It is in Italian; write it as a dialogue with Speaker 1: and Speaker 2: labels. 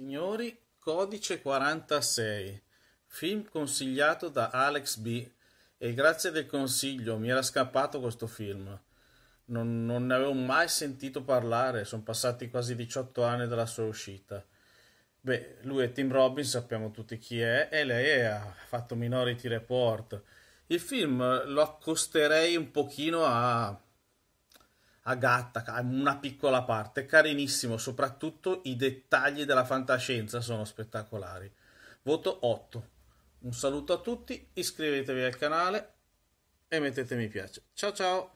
Speaker 1: Signori, Codice 46, film consigliato da Alex B. E grazie del consiglio mi era scappato questo film. Non, non ne avevo mai sentito parlare, sono passati quasi 18 anni dalla sua uscita. Beh, lui è Tim Robbins, sappiamo tutti chi è, e lei ha fatto Minority Report. Il film lo accosterei un pochino a a gatta, una piccola parte, carinissimo, soprattutto i dettagli della fantascienza sono spettacolari. Voto 8. Un saluto a tutti, iscrivetevi al canale e mettete mi piace. Ciao ciao!